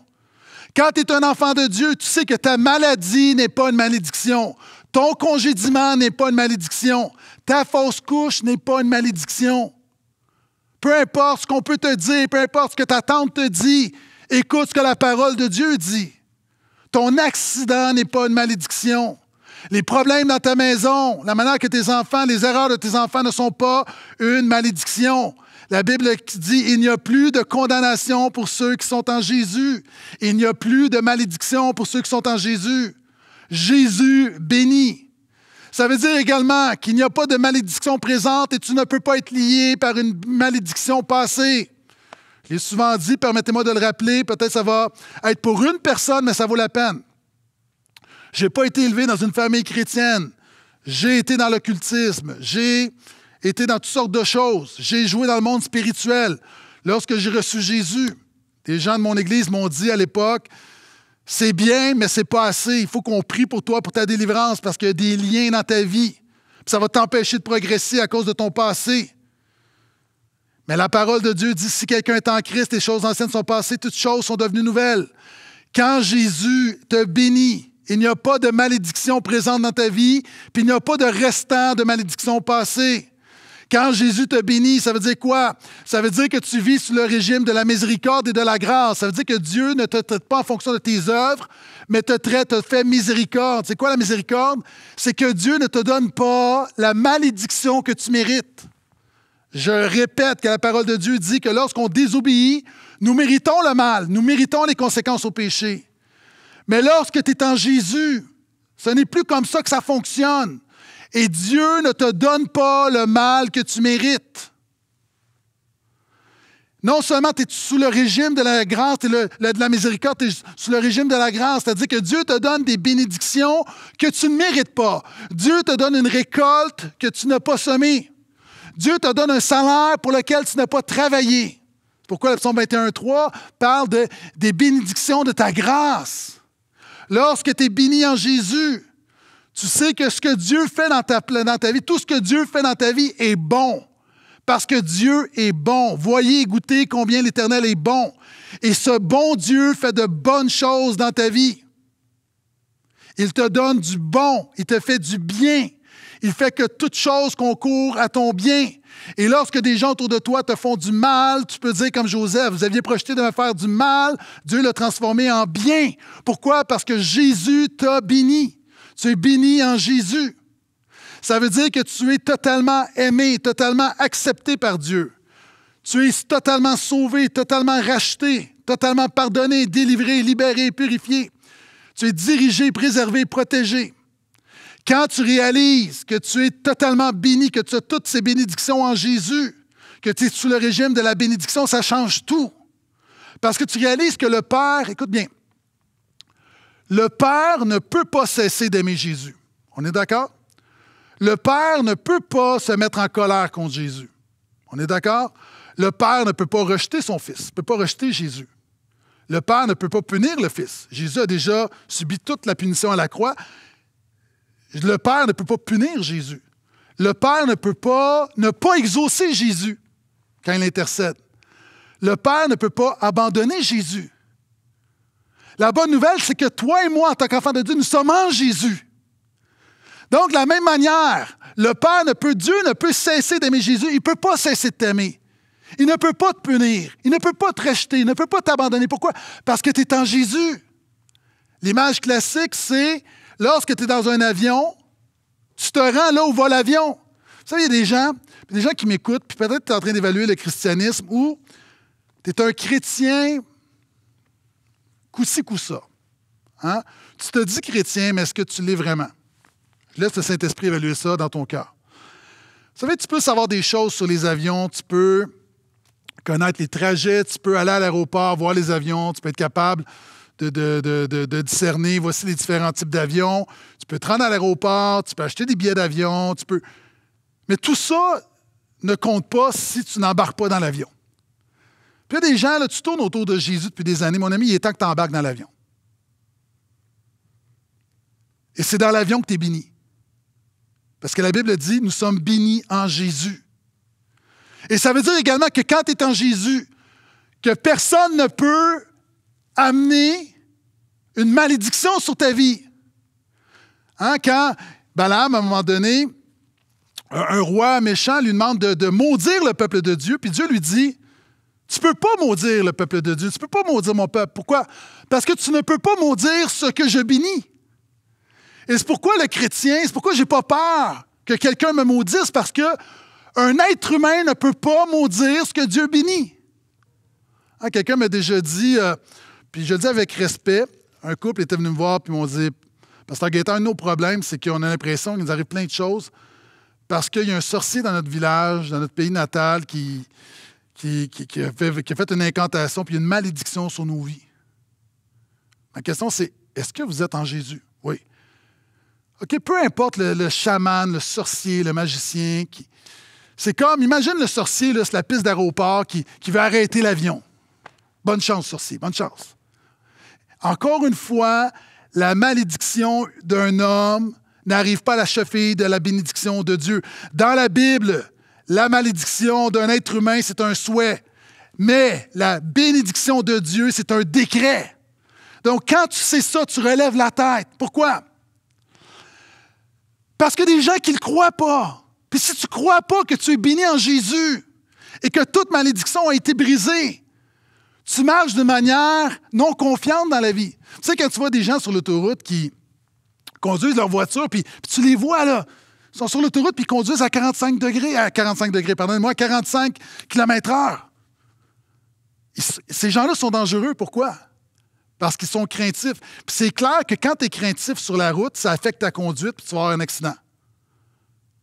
Quand tu es un enfant de Dieu, tu sais que ta maladie n'est pas une malédiction. Ton congédiement n'est pas une malédiction. Ta fausse couche n'est pas une malédiction. Peu importe ce qu'on peut te dire, peu importe ce que ta tante te dit, écoute ce que la parole de Dieu dit. Ton accident n'est pas une malédiction. Les problèmes dans ta maison, la manière que tes enfants, les erreurs de tes enfants ne sont pas une malédiction. La Bible dit, il n'y a plus de condamnation pour ceux qui sont en Jésus. Il n'y a plus de malédiction pour ceux qui sont en Jésus. Jésus béni. Ça veut dire également qu'il n'y a pas de malédiction présente et tu ne peux pas être lié par une malédiction passée. Je l'ai souvent dit, permettez-moi de le rappeler, peut-être ça va être pour une personne, mais ça vaut la peine. Je n'ai pas été élevé dans une famille chrétienne. J'ai été dans l'occultisme. J'ai été dans toutes sortes de choses. J'ai joué dans le monde spirituel. Lorsque j'ai reçu Jésus, des gens de mon église m'ont dit à l'époque, c'est bien, mais c'est pas assez. Il faut qu'on prie pour toi, pour ta délivrance, parce qu'il y a des liens dans ta vie. ça va t'empêcher de progresser à cause de ton passé. Mais la parole de Dieu dit, si quelqu'un est en Christ, les choses anciennes sont passées, toutes choses sont devenues nouvelles. Quand Jésus te bénit, il n'y a pas de malédiction présente dans ta vie, puis il n'y a pas de restant de malédiction passée. Quand Jésus te bénit, ça veut dire quoi? Ça veut dire que tu vis sous le régime de la miséricorde et de la grâce. Ça veut dire que Dieu ne te traite pas en fonction de tes œuvres, mais te traite, te fait miséricorde. C'est quoi la miséricorde? C'est que Dieu ne te donne pas la malédiction que tu mérites. Je répète que la parole de Dieu dit que lorsqu'on désobéit, nous méritons le mal, nous méritons les conséquences au péché. Mais lorsque tu es en Jésus, ce n'est plus comme ça que ça fonctionne. Et Dieu ne te donne pas le mal que tu mérites. Non seulement tu es sous le régime de la grâce, de la miséricorde, tu es sous le régime de la grâce, c'est-à-dire que Dieu te donne des bénédictions que tu ne mérites pas. Dieu te donne une récolte que tu n'as pas semée. Dieu te donne un salaire pour lequel tu n'as pas travaillé. C'est pourquoi le psaume 21.3 parle de, des bénédictions de ta grâce. Lorsque tu es béni en Jésus, tu sais que ce que Dieu fait dans ta, vie, tout ce que Dieu fait dans ta vie est bon. Parce que Dieu est bon. Voyez goûtez combien l'Éternel est bon. Et ce bon Dieu fait de bonnes choses dans ta vie. Il te donne du bon, il te fait du bien. Il fait que toute chose concourt à ton bien. Et lorsque des gens autour de toi te font du mal, tu peux dire comme Joseph, vous aviez projeté de me faire du mal, Dieu l'a transformé en bien. Pourquoi? Parce que Jésus t'a béni. Tu es béni en Jésus. Ça veut dire que tu es totalement aimé, totalement accepté par Dieu. Tu es totalement sauvé, totalement racheté, totalement pardonné, délivré, libéré, purifié. Tu es dirigé, préservé, protégé. Quand tu réalises que tu es totalement béni, que tu as toutes ces bénédictions en Jésus, que tu es sous le régime de la bénédiction, ça change tout. Parce que tu réalises que le Père, écoute bien, le Père ne peut pas cesser d'aimer Jésus. On est d'accord? Le Père ne peut pas se mettre en colère contre Jésus. On est d'accord? Le Père ne peut pas rejeter son Fils, ne peut pas rejeter Jésus. Le Père ne peut pas punir le Fils. Jésus a déjà subi toute la punition à la croix. Le Père ne peut pas punir Jésus. Le Père ne peut pas ne pas exaucer Jésus quand il intercède. Le Père ne peut pas abandonner Jésus la bonne nouvelle, c'est que toi et moi, en tant qu'enfant de Dieu, nous sommes en Jésus. Donc, de la même manière, le Père ne peut, Dieu ne peut cesser d'aimer Jésus. Il ne peut pas cesser de t'aimer. Il ne peut pas te punir. Il ne peut pas te racheter. Il ne peut pas t'abandonner. Pourquoi? Parce que tu es en Jésus. L'image classique, c'est lorsque tu es dans un avion, tu te rends là où va l'avion. Vous savez, il y a des gens, des gens qui m'écoutent, puis peut-être tu es en train d'évaluer le christianisme, ou tu es un chrétien coup-ci, ça hein? Tu te dis chrétien, mais est-ce que tu l'es vraiment? Laisse le Saint-Esprit évaluer ça dans ton cœur. Vous savez, tu peux savoir des choses sur les avions, tu peux connaître les trajets, tu peux aller à l'aéroport, voir les avions, tu peux être capable de, de, de discerner, voici les différents types d'avions, tu peux te rendre à l'aéroport, tu peux acheter des billets d'avion, tu peux... Mais tout ça ne compte pas si tu n'embarques pas dans l'avion. Puis il y a des gens, là, tu tournes autour de Jésus depuis des années. Mon ami, il est temps que tu embarques dans l'avion. Et c'est dans l'avion que tu es béni. Parce que la Bible dit, nous sommes bénis en Jésus. Et ça veut dire également que quand tu es en Jésus, que personne ne peut amener une malédiction sur ta vie. Hein, quand Balaam, à un moment donné, un, roi méchant lui demande de maudire le peuple de Dieu, puis Dieu lui dit, tu ne peux pas maudire le peuple de Dieu. Tu ne peux pas maudire mon peuple. Pourquoi? Parce que tu ne peux pas maudire ce que je bénis. Et c'est pourquoi le chrétien, c'est pourquoi j'ai pas peur que quelqu'un me maudisse, parce que un être humain ne peut pas maudire ce que Dieu bénit. Ah, quelqu'un m'a déjà dit, euh, puis je le dis avec respect, un couple était venu me voir, puis m'ont dit, Pasteur Gaétan, un de nos problèmes, c'est qu'on a l'impression qu'il nous arrive plein de choses parce qu'il y a un sorcier dans notre village, dans notre pays natal, qui, qui, a fait, une incantation puis une malédiction sur nos vies. Ma question, c'est est-ce que vous êtes en Jésus? Oui. OK, peu importe le, chaman, le sorcier, le magicien. C'est comme, imagine le sorcier la piste d'aéroport qui, qui veut arrêter l'avion. Bonne chance, sorcier, bonne chance. Encore une fois, la malédiction d'un homme n'arrive pas à la cheville de la bénédiction de Dieu. Dans la Bible, la malédiction d'un être humain, c'est un souhait. Mais la bénédiction de Dieu, c'est un décret. Donc, quand tu sais ça, tu relèves la tête. Pourquoi? Parce que des gens qui ne croient pas. Puis si tu ne crois pas que tu es béni en Jésus et que toute malédiction a été brisée, tu marches de manière non confiante dans la vie. Tu sais, quand tu vois des gens sur l'autoroute qui conduisent leur voiture, puis tu les vois là, ils sont sur l'autoroute puis conduisent à 45 degrés, à 45 degrés, pardonnez-moi, 45 km/h. Ces gens-là sont dangereux. Pourquoi? Parce qu'ils sont craintifs. Puis c'est clair que quand tu es craintif sur la route, ça affecte ta conduite et tu vas avoir un accident.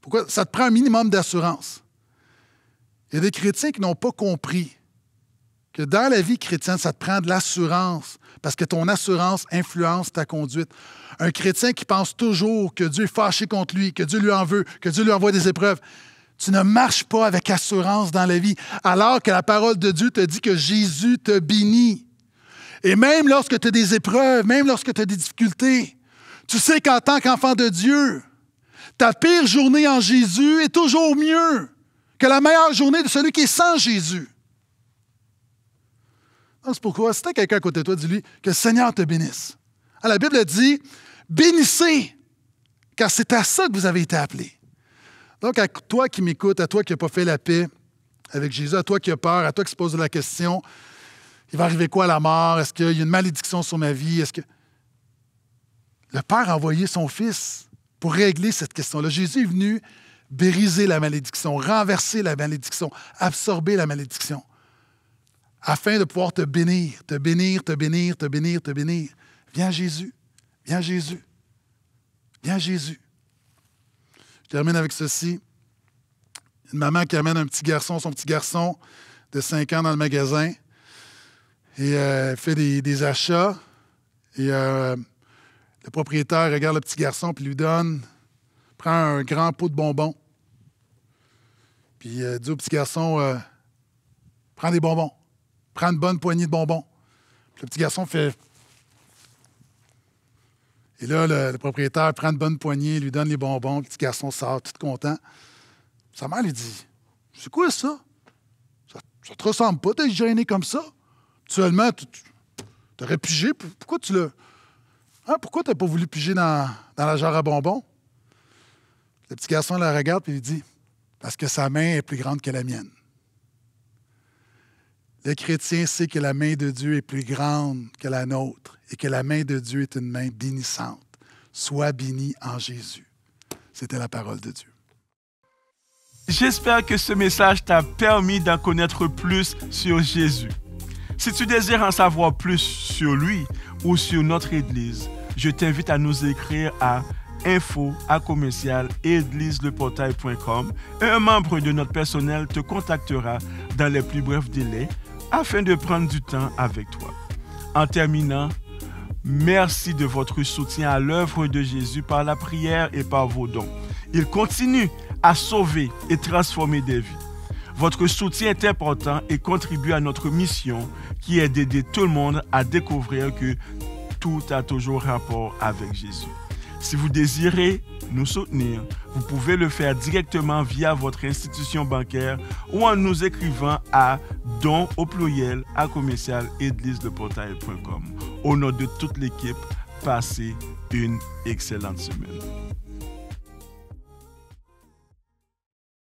Pourquoi? Ça te prend un minimum d'assurance. Il y a des chrétiens qui n'ont pas compris que dans la vie chrétienne, ça te prend de l'assurance parce que ton assurance influence ta conduite. Un chrétien qui pense toujours que Dieu est fâché contre lui, que Dieu lui en veut, que Dieu lui envoie des épreuves, tu ne marches pas avec assurance dans la vie, alors que la parole de Dieu te dit que Jésus te bénit. Et même lorsque tu as des épreuves, même lorsque tu as des difficultés, tu sais qu'en tant qu'enfant de Dieu, ta pire journée en Jésus est toujours mieux que la meilleure journée de celui qui est sans Jésus. C'est pourquoi, si tu quelqu'un à côté de toi, dis-lui que le Seigneur te bénisse. la Bible dit Bénissez, car c'est à ça que vous avez été appelé. Donc, à toi qui m'écoutes, à toi qui n'as pas fait la paix avec Jésus, à toi qui as peur, à toi qui se pose la question il va arriver quoi à la mort Est-ce qu'il y a une malédiction sur ma vie Est-ce que. Le Père a envoyé son Fils pour régler cette question-là. Jésus est venu briser la malédiction, renverser la malédiction, absorber la malédiction afin de pouvoir te bénir, te bénir, te bénir, te bénir, te bénir. Viens Jésus, viens Jésus, viens Jésus. Je termine avec ceci. Une maman qui amène un petit garçon, son petit garçon de 5 ans dans le magasin, et euh, fait des, achats. Et euh, le propriétaire regarde le petit garçon, puis lui donne, prend un grand pot de bonbons. Puis euh, dit au petit garçon, prends des bonbons. Prends une bonne poignée de bonbons. le petit garçon fait. Et là, le, propriétaire prend une bonne poignée, lui donne les bonbons, le petit garçon sort, tout content. Sa mère lui dit C'est quoi ça Ça, ne te ressemble pas d'être gêné comme ça. Actuellement, tu aurais pigé. Pourquoi tu le. Hein, pourquoi tu n'as pas voulu piger dans, dans la jarre à bonbons Le petit garçon la regarde et lui dit Parce que sa main est plus grande que la mienne. Le chrétien sait que la main de Dieu est plus grande que la nôtre et que la main de Dieu est une main bénissante. Sois béni en Jésus. C'était la parole de Dieu. J'espère que ce message t'a permis d'en connaître plus sur Jésus. Si tu désires en savoir plus sur lui ou sur notre Église, je t'invite à nous écrire à info à commercial Un membre de notre personnel te contactera dans les plus brefs délais afin de prendre du temps avec toi. En terminant, merci de votre soutien à l'œuvre de Jésus par la prière et par vos dons. Il continue à sauver et transformer des vies. Votre soutien est important et contribue à notre mission qui est d'aider tout le monde à découvrir que tout a toujours rapport avec Jésus. Si vous désirez nous soutenir, vous pouvez le faire directement via votre institution bancaire ou en nous écrivant à don à commercial Au nom de toute l'équipe, passez une excellente semaine.